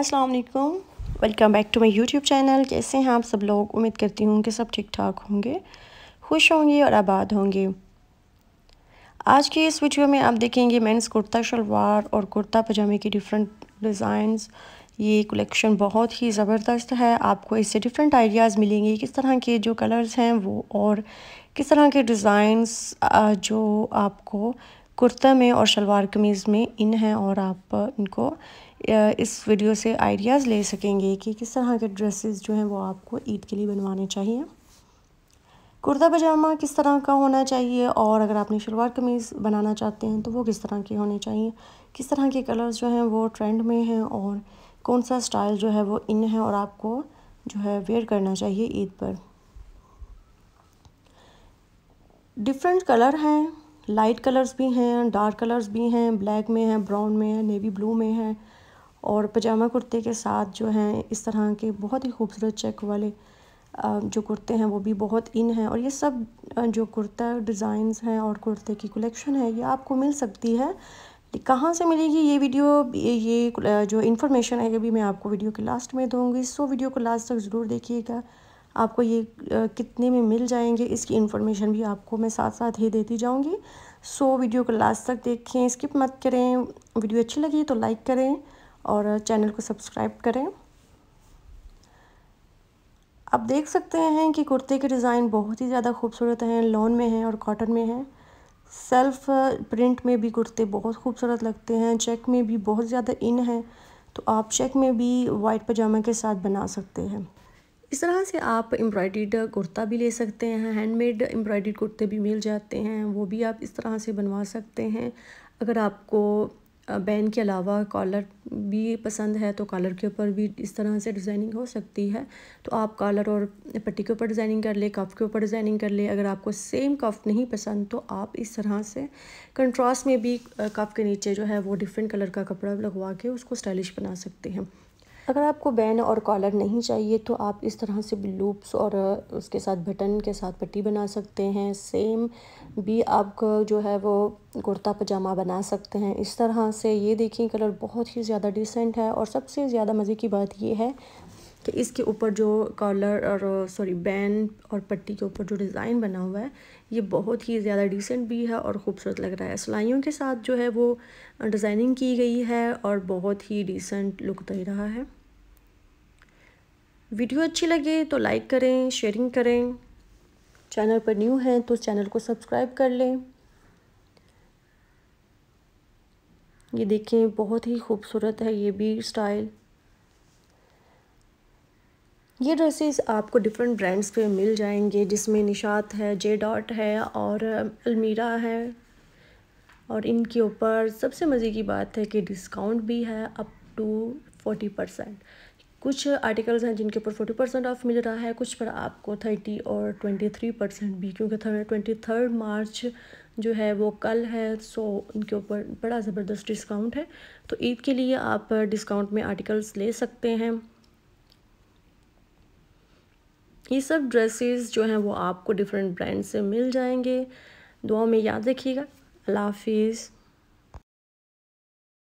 अस्सलाम वालेकुम welcome back to my YouTube channel कैसे हैं आप सब लोग उम्मीद करती हूँ कि सब ठीक ठाक होंगे खुश होंगे और आबाद होंगे आज की इस वीडियो में आप देखेंगे मेंस कुर्ता शलवार और कुर्ता पजामे की डिफरेंट डिज़ाइंस ये कलेक्शन बहुत ही ज़बरदस्त है आपको इससे डिफरेंट आइडियाज़ मिलेंगे किस तरह के जो कलर्स हैं वो और किस तरह के डिज़ाइंस जो आपको कुर्ता में और शलवार कमीज़ में इन हैं और आप इनको इस वीडियो से आइडियाज़ ले सकेंगे कि किस तरह के ड्रेसेस जो हैं वो आपको ईद के लिए बनवाने चाहिए कुर्ता पजामा किस तरह का होना चाहिए और अगर आपने शलवार कमीज़ बनाना चाहते हैं तो वो किस तरह के होने चाहिए किस तरह के कलर्स जो हैं वो ट्रेंड में हैं और कौन सा स्टाइल जो है वो इन है और आपको जो है वेयर करना चाहिए ईद पर डिफरेंट कलर हैं लाइट कलर्स भी हैं डार्क कलर्स भी हैं ब्लैक में हैं ब्राउन में हैं नेवी ब्लू में हैं और पजामा कुर्ते के साथ जो हैं इस तरह के बहुत ही खूबसूरत चेक वाले जो कुर्ते हैं वो भी बहुत इन हैं और ये सब जो कुर्ता डिज़ाइंस हैं और कुर्ते की कलेक्शन है ये आपको मिल सकती है कहाँ से मिलेगी ये वीडियो ये जो इन्फॉर्मेशन है ये भी मैं आपको वीडियो के लास्ट में दूँगी सो वीडियो को लास्ट तक ज़रूर देखिएगा आपको ये कितने में मिल जाएंगे इसकी इन्फॉर्मेशन भी आपको मैं साथ साथ ही देती जाऊँगी सो वीडियो को लास्ट तक देखें स्किप मत करें वीडियो अच्छी लगी तो लाइक करें और चैनल को सब्सक्राइब करें आप देख सकते हैं कि कुर्ते के डिज़ाइन बहुत ही ज़्यादा खूबसूरत हैं लॉन में हैं और कॉटन में हैं सेल्फ प्रिंट में भी कुर्ते बहुत खूबसूरत लगते हैं चेक में भी बहुत ज़्यादा इन है तो आप चेक में भी वाइट पजामा के साथ बना सकते हैं इस तरह से आप एम्ब्रॉयड कुर्ता भी ले सकते हैं हैंडमेड एम्ब्रॉयड कुर्ते भी मिल जाते हैं वो भी आप इस तरह से बनवा सकते हैं अगर आपको बैन के अलावा कॉलर भी पसंद है तो कॉलर के ऊपर भी इस तरह से डिज़ाइनिंग हो सकती है तो आप कॉलर और पट्टी के ऊपर डिज़ाइनिंग कर ले कफ के ऊपर डिज़ाइनिंग कर ले अगर आपको सेम कफ नहीं पसंद तो आप इस तरह से कंट्रास्ट में भी कफ के नीचे जो है वो डिफरेंट कलर का कपड़ा लगवा के उसको स्टाइलिश बना सकते हैं अगर आपको बैन और कॉलर नहीं चाहिए तो आप इस तरह से लूप्स और उसके साथ बटन के साथ पट्टी बना सकते हैं सेम भी आप जो है वो कुर्ता पजामा बना सकते हैं इस तरह से ये देखिए कलर बहुत ही ज़्यादा डिसेंट है और सबसे ज़्यादा मज़े की बात ये है कि इसके ऊपर जो कॉलर और सॉरी बैंड और पट्टी के ऊपर जो डिज़ाइन बना हुआ है ये बहुत ही ज़्यादा डिसेंट भी है और ख़ूबसूरत लग रहा है सिलाइयों के साथ जो है वो डिज़ाइनिंग की गई है और बहुत ही डिसेंट लुक दे रहा है वीडियो अच्छी लगे तो लाइक करें शेयरिंग करें चैनल पर न्यू हैं तो चैनल को सब्सक्राइब कर लें ये देखें बहुत ही खूबसूरत है ये भी स्टाइल ये ड्रेसेस आपको डिफरेंट ब्रांड्स पे मिल जाएंगे जिसमें निशात है जे डॉट है और अलमीरा uh, है और इनके ऊपर सबसे मज़े की बात है कि डिस्काउंट भी है अप टू फोर्टी परसेंट कुछ आर्टिकल्स हैं जिनके ऊपर फोर्टी परसेंट ऑफ मिल रहा है कुछ पर आपको थर्टी और ट्वेंटी थ्री परसेंट भी क्योंकि ट्वेंटी थर्ड मार्च जो है वो कल है सो उनके ऊपर बड़ा ज़बरदस्त डिस्काउंट है तो ईद के लिए आप डिस्काउंट में आर्टिकल्स ले सकते हैं ये सब ड्रेसेस जो हैं वो आपको डिफरेंट ब्रांड से मिल जाएंगे दुआ में याद रखिएगा अल्लाह हाफिज़